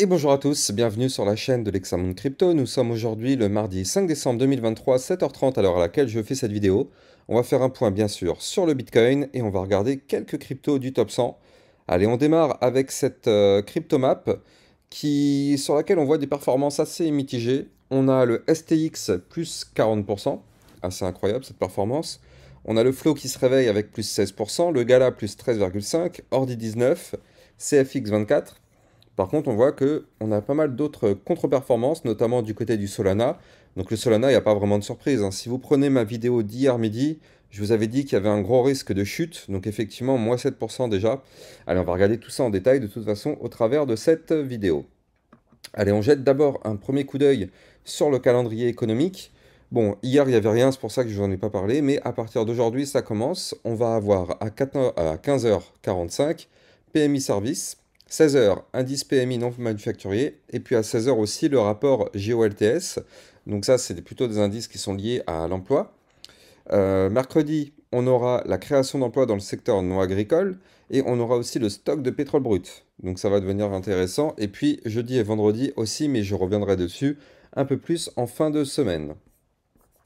Et bonjour à tous, bienvenue sur la chaîne de l'Examen Crypto. Nous sommes aujourd'hui le mardi 5 décembre 2023, 7h30 à l'heure à laquelle je fais cette vidéo. On va faire un point bien sûr sur le Bitcoin et on va regarder quelques cryptos du top 100. Allez, on démarre avec cette euh, crypto map qui, sur laquelle on voit des performances assez mitigées. On a le STX plus 40%, assez ah, incroyable cette performance. On a le Flow qui se réveille avec plus 16%, le Gala plus 13,5%, Ordi 19, CFX 24%, par contre, on voit que on a pas mal d'autres euh, contre-performances, notamment du côté du Solana. Donc le Solana, il n'y a pas vraiment de surprise. Hein. Si vous prenez ma vidéo d'hier midi, je vous avais dit qu'il y avait un gros risque de chute, donc effectivement, moins 7% déjà. Allez, on va regarder tout ça en détail de toute façon au travers de cette vidéo. Allez, on jette d'abord un premier coup d'œil sur le calendrier économique. Bon, hier, il n'y avait rien, c'est pour ça que je en ai pas parlé, mais à partir d'aujourd'hui, ça commence. On va avoir à, à 15h45 PMI Service. 16h, indice PMI non manufacturier. Et puis à 16h aussi, le rapport GOLTS. Donc ça, c'est plutôt des indices qui sont liés à l'emploi. Euh, mercredi, on aura la création d'emplois dans le secteur non agricole et on aura aussi le stock de pétrole brut. Donc ça va devenir intéressant. Et puis jeudi et vendredi aussi, mais je reviendrai dessus un peu plus en fin de semaine.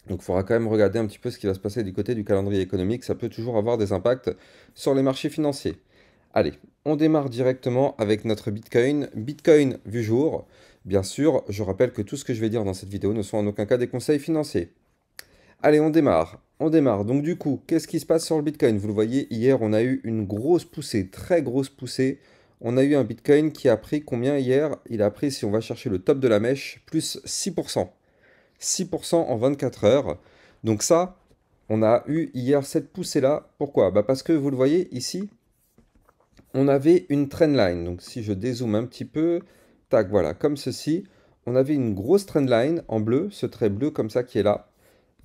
Donc il faudra quand même regarder un petit peu ce qui va se passer du côté du calendrier économique. Ça peut toujours avoir des impacts sur les marchés financiers. Allez, on démarre directement avec notre Bitcoin. Bitcoin vu jour. Bien sûr, je rappelle que tout ce que je vais dire dans cette vidéo ne sont en aucun cas des conseils financiers. Allez, on démarre. On démarre. Donc du coup, qu'est-ce qui se passe sur le Bitcoin Vous le voyez, hier, on a eu une grosse poussée, très grosse poussée. On a eu un Bitcoin qui a pris combien hier Il a pris, si on va chercher le top de la mèche, plus 6%. 6% en 24 heures. Donc ça, on a eu hier cette poussée-là. Pourquoi bah, Parce que vous le voyez ici, on avait une trendline. Donc si je dézoome un petit peu, tac, voilà, comme ceci, on avait une grosse trendline en bleu, ce trait bleu comme ça qui est là.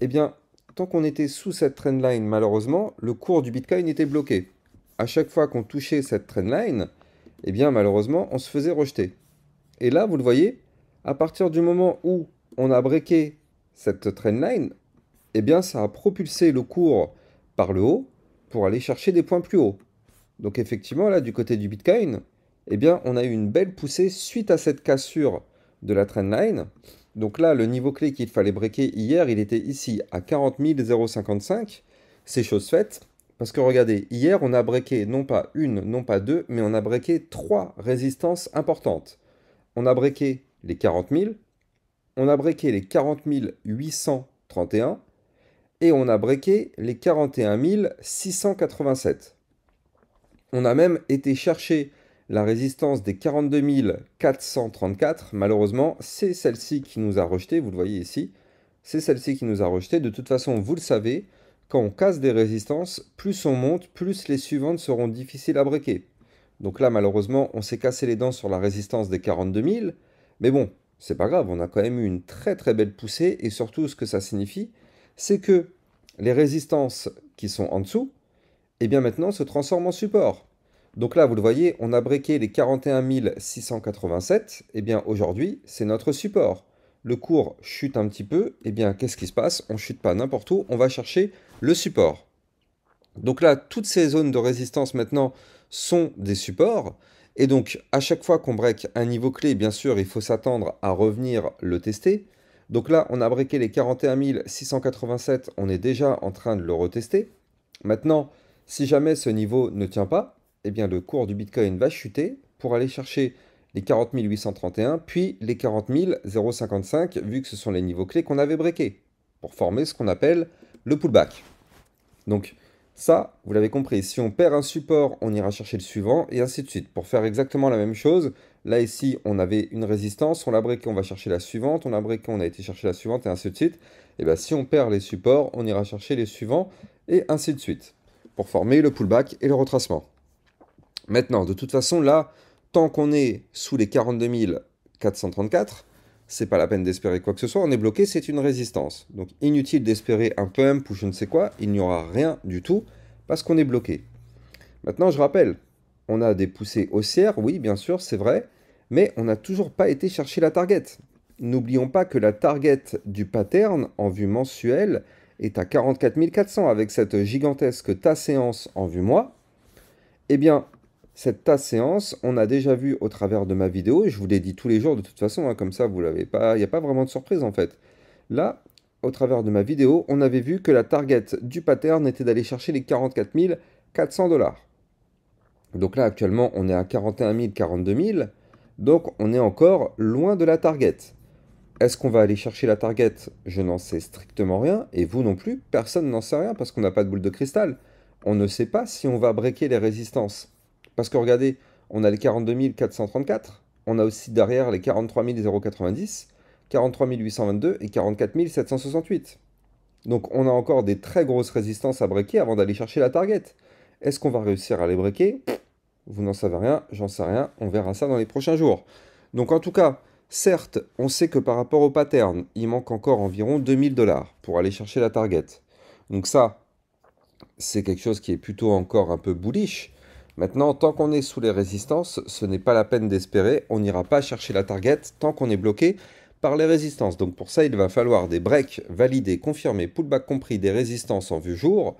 Eh bien, tant qu'on était sous cette trendline, malheureusement, le cours du Bitcoin était bloqué. À chaque fois qu'on touchait cette trendline, eh bien, malheureusement, on se faisait rejeter. Et là, vous le voyez, à partir du moment où on a breaké cette trendline, eh bien, ça a propulsé le cours par le haut pour aller chercher des points plus hauts. Donc effectivement, là, du côté du Bitcoin, eh bien, on a eu une belle poussée suite à cette cassure de la trendline. Donc là, le niveau clé qu'il fallait breaker hier, il était ici à 40 055. C'est chose faite. Parce que regardez, hier, on a breaké non pas une, non pas deux, mais on a breaké trois résistances importantes. On a breaké les 40 000, on a breaké les 40 831 et on a breaké les 41 687. On a même été chercher la résistance des 42 434. Malheureusement, c'est celle-ci qui nous a rejeté, vous le voyez ici. C'est celle-ci qui nous a rejeté. De toute façon, vous le savez, quand on casse des résistances, plus on monte, plus les suivantes seront difficiles à briquer Donc là, malheureusement, on s'est cassé les dents sur la résistance des 42 000. Mais bon, c'est pas grave, on a quand même eu une très très belle poussée. Et surtout, ce que ça signifie, c'est que les résistances qui sont en dessous, et eh bien maintenant se transforme en support. Donc là, vous le voyez, on a breaké les 41 687, et eh bien aujourd'hui, c'est notre support. Le cours chute un petit peu, et eh bien qu'est-ce qui se passe On chute pas n'importe où, on va chercher le support. Donc là, toutes ces zones de résistance maintenant sont des supports. Et donc, à chaque fois qu'on break un niveau clé, bien sûr, il faut s'attendre à revenir le tester. Donc là, on a breaké les 41 687, on est déjà en train de le retester. Maintenant, si jamais ce niveau ne tient pas, eh bien le cours du Bitcoin va chuter pour aller chercher les 40 831, puis les 40 055, vu que ce sont les niveaux clés qu'on avait breakés, pour former ce qu'on appelle le pullback. Donc ça, vous l'avez compris, si on perd un support, on ira chercher le suivant, et ainsi de suite. Pour faire exactement la même chose, là ici, on avait une résistance, on l'a breaké, on va chercher la suivante, on l'a breaké, on a été chercher la suivante, et ainsi de suite. Et eh bien si on perd les supports, on ira chercher les suivants, et ainsi de suite pour former le pullback et le retracement. Maintenant, de toute façon, là, tant qu'on est sous les 42 434, c'est pas la peine d'espérer quoi que ce soit, on est bloqué, c'est une résistance. Donc inutile d'espérer un pump ou je ne sais quoi, il n'y aura rien du tout parce qu'on est bloqué. Maintenant, je rappelle, on a des poussées haussières, oui, bien sûr, c'est vrai, mais on n'a toujours pas été chercher la target. N'oublions pas que la target du pattern en vue mensuelle, est à 44 400 avec cette gigantesque ta séance en vue moi, eh bien, cette ta séance, on a déjà vu au travers de ma vidéo, je vous l'ai dit tous les jours de toute façon, hein, comme ça, vous l'avez pas, il n'y a pas vraiment de surprise en fait. Là, au travers de ma vidéo, on avait vu que la target du pattern était d'aller chercher les 44 400 dollars. Donc là, actuellement, on est à 41 000, 42 000. Donc, on est encore loin de la target. Est-ce qu'on va aller chercher la target Je n'en sais strictement rien, et vous non plus, personne n'en sait rien parce qu'on n'a pas de boule de cristal. On ne sait pas si on va breaker les résistances. Parce que regardez, on a les 42 434, on a aussi derrière les 43 090, 43 822 et 44 768. Donc on a encore des très grosses résistances à breaker avant d'aller chercher la target. Est-ce qu'on va réussir à les breaker Vous n'en savez rien, j'en sais rien, on verra ça dans les prochains jours. Donc en tout cas, Certes, on sait que par rapport au pattern, il manque encore environ 2000 dollars pour aller chercher la target. Donc ça, c'est quelque chose qui est plutôt encore un peu bullish. Maintenant, tant qu'on est sous les résistances, ce n'est pas la peine d'espérer. On n'ira pas chercher la target tant qu'on est bloqué par les résistances. Donc pour ça, il va falloir des breaks validés, confirmés, pullback compris, des résistances en vue jour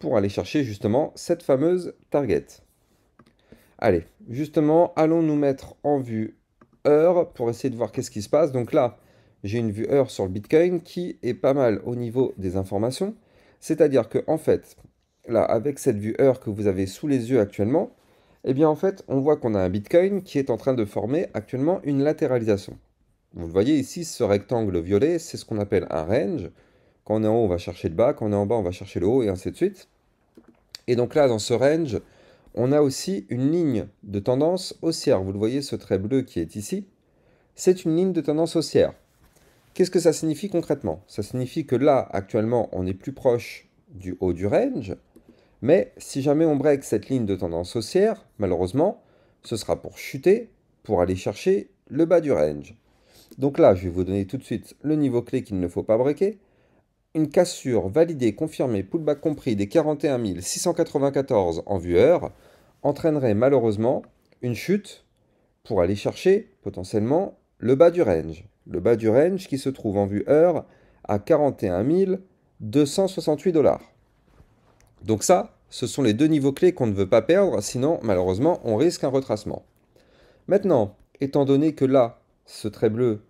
pour aller chercher justement cette fameuse target. Allez, justement, allons nous mettre en vue heure pour essayer de voir qu'est-ce qui se passe. Donc là, j'ai une vue heure sur le Bitcoin qui est pas mal au niveau des informations. C'est-à-dire que en fait, là, avec cette vue heure que vous avez sous les yeux actuellement, eh bien en fait, on voit qu'on a un Bitcoin qui est en train de former actuellement une latéralisation. Vous le voyez ici, ce rectangle violet, c'est ce qu'on appelle un range. Quand on est en haut, on va chercher le bas, quand on est en bas, on va chercher le haut, et ainsi de suite. Et donc là, dans ce range, on a aussi une ligne de tendance haussière. Vous le voyez, ce trait bleu qui est ici, c'est une ligne de tendance haussière. Qu'est-ce que ça signifie concrètement Ça signifie que là, actuellement, on est plus proche du haut du range, mais si jamais on break cette ligne de tendance haussière, malheureusement, ce sera pour chuter, pour aller chercher le bas du range. Donc là, je vais vous donner tout de suite le niveau clé qu'il ne faut pas breaker une cassure validée, confirmée, pullback compris des 41 694 en vue heure entraînerait malheureusement une chute pour aller chercher potentiellement le bas du range. Le bas du range qui se trouve en vue heure à 41 268 dollars. Donc ça, ce sont les deux niveaux clés qu'on ne veut pas perdre, sinon malheureusement on risque un retracement. Maintenant, étant donné que là, ce trait bleu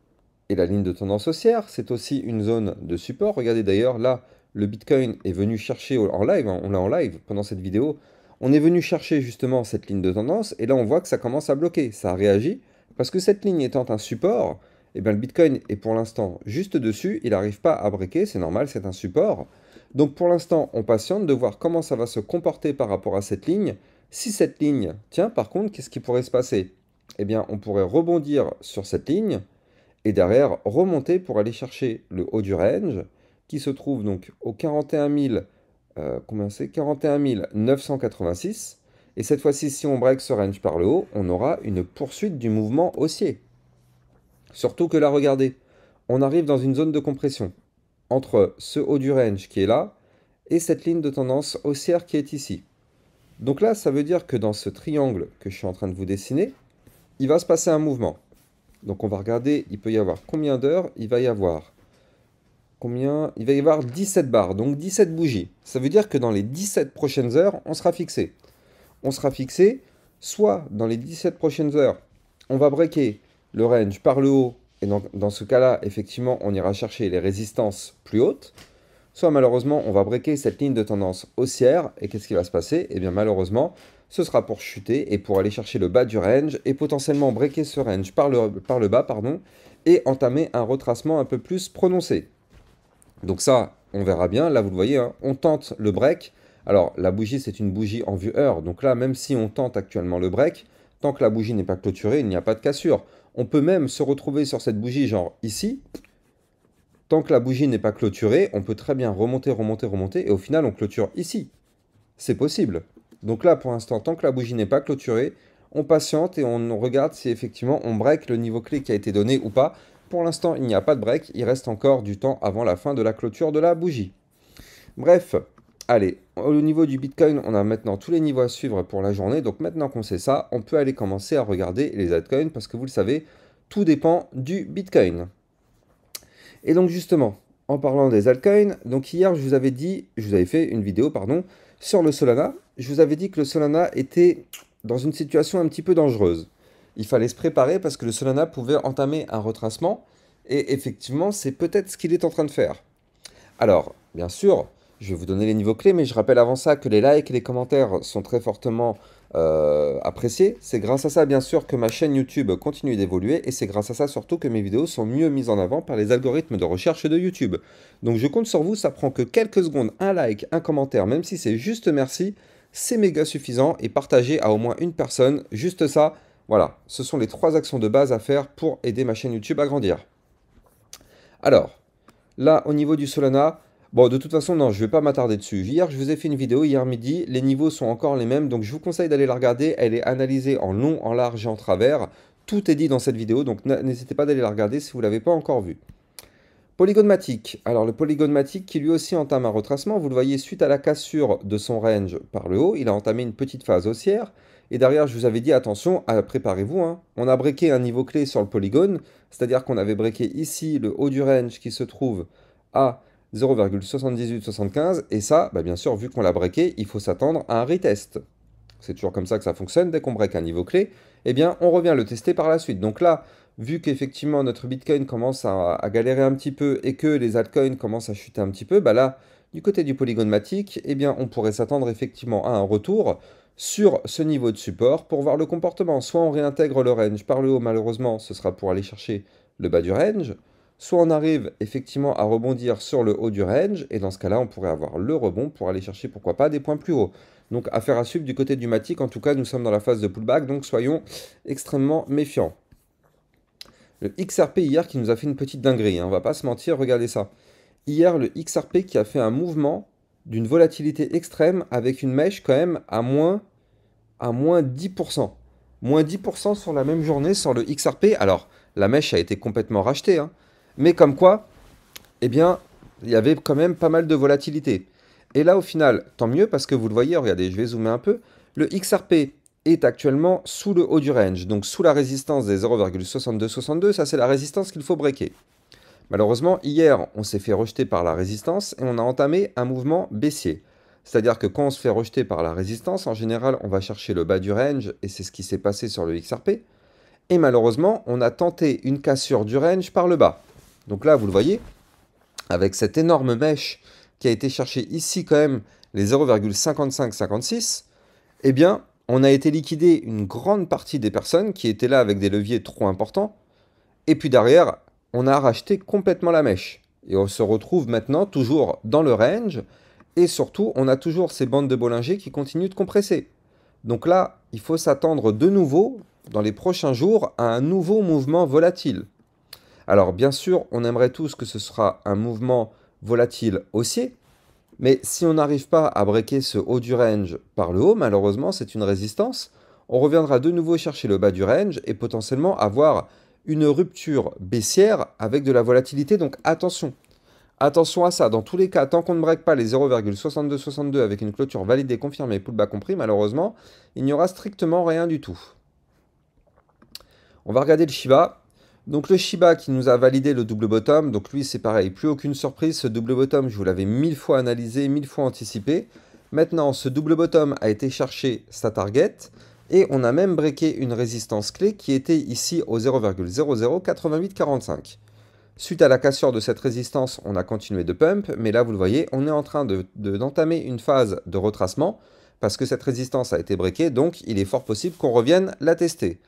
et la ligne de tendance haussière, c'est aussi une zone de support. Regardez d'ailleurs, là, le Bitcoin est venu chercher en live, hein, on l'a en live pendant cette vidéo, on est venu chercher justement cette ligne de tendance, et là on voit que ça commence à bloquer, ça réagit, parce que cette ligne étant un support, eh bien, le Bitcoin est pour l'instant juste dessus, il n'arrive pas à breaker, c'est normal, c'est un support. Donc pour l'instant, on patiente de voir comment ça va se comporter par rapport à cette ligne. Si cette ligne tient, par contre, qu'est-ce qui pourrait se passer Eh bien, on pourrait rebondir sur cette ligne, et derrière remonter pour aller chercher le haut du range qui se trouve donc au 41 euh, combien 41 986. Et cette fois-ci, si on break ce range par le haut, on aura une poursuite du mouvement haussier. Surtout que là, regardez, on arrive dans une zone de compression entre ce haut du range qui est là et cette ligne de tendance haussière qui est ici. Donc là, ça veut dire que dans ce triangle que je suis en train de vous dessiner, il va se passer un mouvement. Donc on va regarder, il peut y avoir combien d'heures Il va y avoir combien Il va y avoir 17 barres, donc 17 bougies. Ça veut dire que dans les 17 prochaines heures, on sera fixé. On sera fixé soit dans les 17 prochaines heures, on va breaker le range par le haut, et dans, dans ce cas-là, effectivement, on ira chercher les résistances plus hautes, soit malheureusement, on va breaker cette ligne de tendance haussière, et qu'est-ce qui va se passer Eh bien malheureusement, ce sera pour chuter et pour aller chercher le bas du range et potentiellement breaker ce range par le, par le bas pardon, et entamer un retracement un peu plus prononcé. Donc ça, on verra bien. Là, vous le voyez, hein, on tente le break. Alors, la bougie, c'est une bougie en vue heure. Donc là, même si on tente actuellement le break, tant que la bougie n'est pas clôturée, il n'y a pas de cassure. On peut même se retrouver sur cette bougie, genre ici. Tant que la bougie n'est pas clôturée, on peut très bien remonter, remonter, remonter, et au final, on clôture ici. C'est possible. Donc là, pour l'instant, tant que la bougie n'est pas clôturée, on patiente et on regarde si effectivement on break le niveau clé qui a été donné ou pas. Pour l'instant, il n'y a pas de break, il reste encore du temps avant la fin de la clôture de la bougie. Bref, allez, au niveau du Bitcoin, on a maintenant tous les niveaux à suivre pour la journée. Donc maintenant qu'on sait ça, on peut aller commencer à regarder les altcoins parce que vous le savez, tout dépend du Bitcoin. Et donc justement, en parlant des altcoins, donc hier je vous avais dit, je vous avais fait une vidéo, pardon, sur le Solana je vous avais dit que le Solana était dans une situation un petit peu dangereuse. Il fallait se préparer parce que le Solana pouvait entamer un retracement. Et effectivement, c'est peut-être ce qu'il est en train de faire. Alors, bien sûr, je vais vous donner les niveaux clés, mais je rappelle avant ça que les likes et les commentaires sont très fortement euh, appréciés. C'est grâce à ça, bien sûr, que ma chaîne YouTube continue d'évoluer. Et c'est grâce à ça, surtout, que mes vidéos sont mieux mises en avant par les algorithmes de recherche de YouTube. Donc, je compte sur vous. Ça prend que quelques secondes, un like, un commentaire, même si c'est juste merci c'est méga suffisant et partager à au moins une personne, juste ça. Voilà, ce sont les trois actions de base à faire pour aider ma chaîne YouTube à grandir. Alors, là au niveau du Solana, bon de toute façon non, je ne vais pas m'attarder dessus. Hier, je vous ai fait une vidéo hier midi, les niveaux sont encore les mêmes, donc je vous conseille d'aller la regarder, elle est analysée en long, en large et en travers. Tout est dit dans cette vidéo, donc n'hésitez pas d'aller la regarder si vous ne l'avez pas encore vue. Polygonmatique. Alors le polygonmatique qui lui aussi entame un retracement, vous le voyez suite à la cassure de son range par le haut, il a entamé une petite phase haussière. Et derrière, je vous avais dit, attention, ah, préparez-vous. Hein. On a breaké un niveau clé sur le polygone, c'est-à-dire qu'on avait breaké ici le haut du range qui se trouve à 0,7875. Et ça, bah, bien sûr, vu qu'on l'a breaké, il faut s'attendre à un retest. C'est toujours comme ça que ça fonctionne. Dès qu'on break un niveau clé, eh bien, on revient le tester par la suite. Donc là, vu qu'effectivement notre Bitcoin commence à, galérer un petit peu et que les altcoins commencent à chuter un petit peu, bah là, du côté du polygon Matic, eh bien, on pourrait s'attendre effectivement à un retour sur ce niveau de support pour voir le comportement. Soit on réintègre le range par le haut, malheureusement, ce sera pour aller chercher le bas du range, Soit on arrive effectivement à rebondir sur le haut du range, et dans ce cas-là, on pourrait avoir le rebond pour aller chercher, pourquoi pas, des points plus hauts. Donc affaire à suivre du côté du Matic, en tout cas nous sommes dans la phase de pullback, donc soyons extrêmement méfiants. Le XRP hier qui nous a fait une petite dinguerie, On hein, on va pas se mentir, regardez ça. Hier le XRP qui a fait un mouvement d'une volatilité extrême avec une mèche quand même à moins, à moins 10%. Moins 10% sur la même journée sur le XRP. Alors la mèche a été complètement rachetée, hein. Mais comme quoi, eh bien, il y avait quand même pas mal de volatilité. Et là, au final, tant mieux parce que vous le voyez, regardez, je vais zoomer un peu. Le XRP est actuellement sous le haut du range, donc sous la résistance des 0,6262. Ça, c'est la résistance qu'il faut breaker. Malheureusement, hier, on s'est fait rejeter par la résistance et on a entamé un mouvement baissier. C'est-à-dire que quand on se fait rejeter par la résistance, en général, on va chercher le bas du range et c'est ce qui s'est passé sur le XRP. Et malheureusement, on a tenté une cassure du range par le bas. Donc là, vous le voyez, avec cette énorme mèche qui a été cherchée ici quand même, les 0,5556, eh bien, on a été liquidé une grande partie des personnes qui étaient là avec des leviers trop importants. Et puis derrière, on a racheté complètement la mèche. Et on se retrouve maintenant toujours dans le range. Et surtout, on a toujours ces bandes de Bollinger qui continuent de compresser. Donc là, il faut s'attendre de nouveau, dans les prochains jours, à un nouveau mouvement volatile. Alors bien sûr, on aimerait tous que ce sera un mouvement volatile haussier, mais si on n'arrive pas à breaker ce haut du range par le haut, malheureusement, c'est une résistance. On reviendra de nouveau chercher le bas du range et potentiellement avoir une rupture baissière avec de la volatilité. Donc attention, attention à ça. Dans tous les cas, tant qu'on ne break pas les 0,6262 avec une clôture validée, confirmée, bas compris, malheureusement, il n'y aura strictement rien du tout. On va regarder le Shiba. Donc le Shiba qui nous a validé le double bottom, donc lui c'est pareil, plus aucune surprise, ce double bottom je vous l'avais mille fois analysé, mille fois anticipé. Maintenant ce double bottom a été cherché sa target et on a même breaké une résistance clé qui était ici au 0,008845. Suite à la cassure de cette résistance, on a continué de pump, mais là vous le voyez, on est en train d'entamer une phase de retracement parce que cette résistance a été breakée, donc il est fort possible qu'on revienne la tester.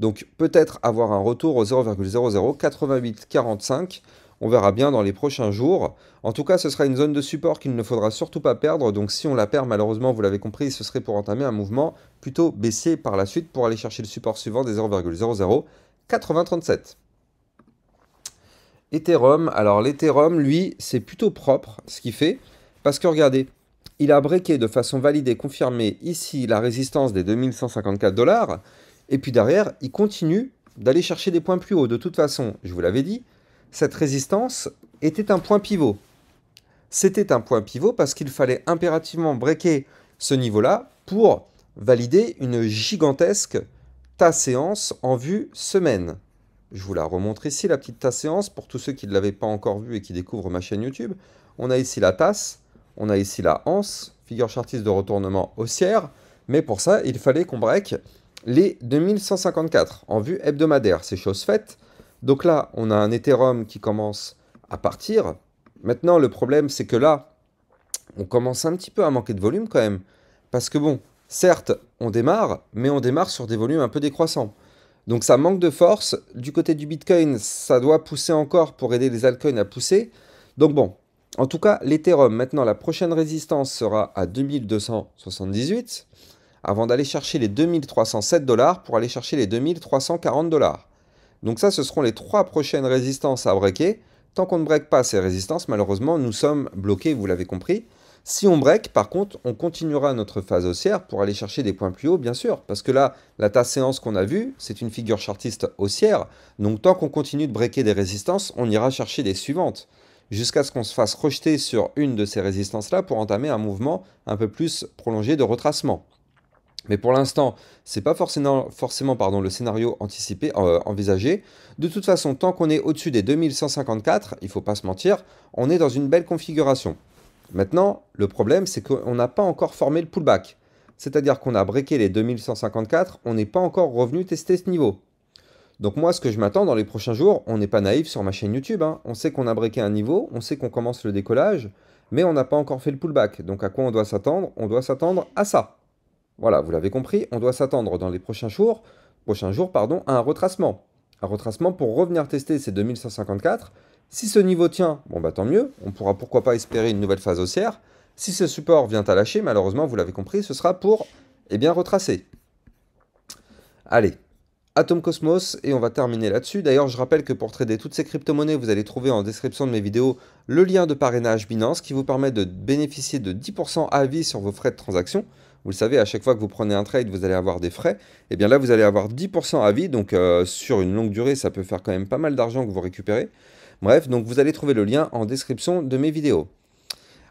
Donc peut-être avoir un retour au 0,008845. On verra bien dans les prochains jours. En tout cas, ce sera une zone de support qu'il ne faudra surtout pas perdre. Donc si on la perd, malheureusement, vous l'avez compris, ce serait pour entamer un mouvement plutôt baissé par la suite pour aller chercher le support suivant des 0,008037. Ethereum, alors l'Ethereum, lui, c'est plutôt propre ce qu'il fait. Parce que regardez, il a breaké de façon validée, confirmée ici la résistance des 2154 dollars. Et puis derrière, il continue d'aller chercher des points plus hauts. De toute façon, je vous l'avais dit, cette résistance était un point pivot. C'était un point pivot parce qu'il fallait impérativement breaker ce niveau-là pour valider une gigantesque ta séance en vue semaine. Je vous la remontre ici, la petite tasse séance, pour tous ceux qui ne l'avaient pas encore vue et qui découvrent ma chaîne YouTube. On a ici la tasse, on a ici la hanse, figure chartiste de retournement haussière, mais pour ça, il fallait qu'on break les 2154 en vue hebdomadaire. C'est chose faite. Donc là, on a un Ethereum qui commence à partir. Maintenant, le problème, c'est que là, on commence un petit peu à manquer de volume quand même. Parce que bon, certes, on démarre, mais on démarre sur des volumes un peu décroissants. Donc ça manque de force. Du côté du Bitcoin, ça doit pousser encore pour aider les altcoins à pousser. Donc bon, en tout cas, l'Ethereum, maintenant, la prochaine résistance sera à 2278 avant d'aller chercher les 2307 dollars pour aller chercher les 2340 dollars. Donc ça, ce seront les trois prochaines résistances à breaker. Tant qu'on ne break pas ces résistances, malheureusement, nous sommes bloqués, vous l'avez compris. Si on break, par contre, on continuera notre phase haussière pour aller chercher des points plus hauts, bien sûr. Parce que là, la tasse séance qu'on a vue, c'est une figure chartiste haussière. Donc tant qu'on continue de breaker des résistances, on ira chercher des suivantes. Jusqu'à ce qu'on se fasse rejeter sur une de ces résistances-là pour entamer un mouvement un peu plus prolongé de retracement. Mais pour l'instant, ce n'est pas forcément, forcément pardon, le scénario anticipé, euh, envisagé. De toute façon, tant qu'on est au-dessus des 2154, il faut pas se mentir, on est dans une belle configuration. Maintenant, le problème, c'est qu'on n'a pas encore formé le pullback. C'est-à-dire qu'on a breaké les 2154, on n'est pas encore revenu tester ce niveau. Donc moi, ce que je m'attends dans les prochains jours, on n'est pas naïf sur ma chaîne YouTube. Hein. On sait qu'on a breaké un niveau, on sait qu'on commence le décollage, mais on n'a pas encore fait le pullback. Donc à quoi on doit s'attendre On doit s'attendre à ça. Voilà, vous l'avez compris, on doit s'attendre dans les prochains jours, prochains jours pardon, à un retracement. Un retracement pour revenir tester ces 2154. Si ce niveau tient, bon bah tant mieux, on pourra pourquoi pas espérer une nouvelle phase haussière. Si ce support vient à lâcher, malheureusement, vous l'avez compris, ce sera pour, eh bien, retracer. Allez, Atom Cosmos, et on va terminer là-dessus. D'ailleurs, je rappelle que pour trader toutes ces crypto-monnaies, vous allez trouver en description de mes vidéos le lien de parrainage Binance qui vous permet de bénéficier de 10% à vie sur vos frais de transaction. Vous le savez, à chaque fois que vous prenez un trade, vous allez avoir des frais. Et eh bien là, vous allez avoir 10% à vie. Donc euh, sur une longue durée, ça peut faire quand même pas mal d'argent que vous récupérez. Bref, donc vous allez trouver le lien en description de mes vidéos.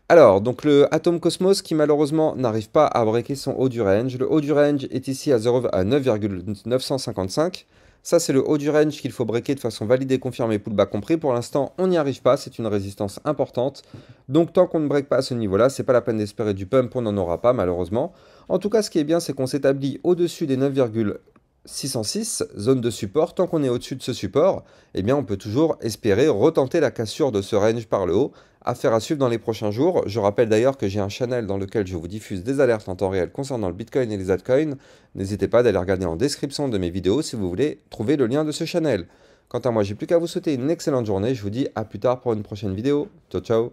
Alors, donc le Atom Cosmos qui malheureusement n'arrive pas à breaker son haut du range. Le haut du range est ici à 9,955. Ça, c'est le haut du range qu'il faut breaker de façon valide et confirmée, le bas compris. Pour l'instant, on n'y arrive pas, c'est une résistance importante. Donc, tant qu'on ne break pas à ce niveau-là, c'est pas la peine d'espérer du pump, on n'en aura pas, malheureusement. En tout cas, ce qui est bien, c'est qu'on s'établit au-dessus des 9,606, zone de support. Tant qu'on est au-dessus de ce support, eh bien, on peut toujours espérer retenter la cassure de ce range par le haut Affaire à suivre dans les prochains jours. Je rappelle d'ailleurs que j'ai un channel dans lequel je vous diffuse des alertes en temps réel concernant le Bitcoin et les altcoins. N'hésitez pas d'aller regarder en description de mes vidéos si vous voulez trouver le lien de ce channel. Quant à moi, j'ai plus qu'à vous souhaiter une excellente journée. Je vous dis à plus tard pour une prochaine vidéo. Ciao, ciao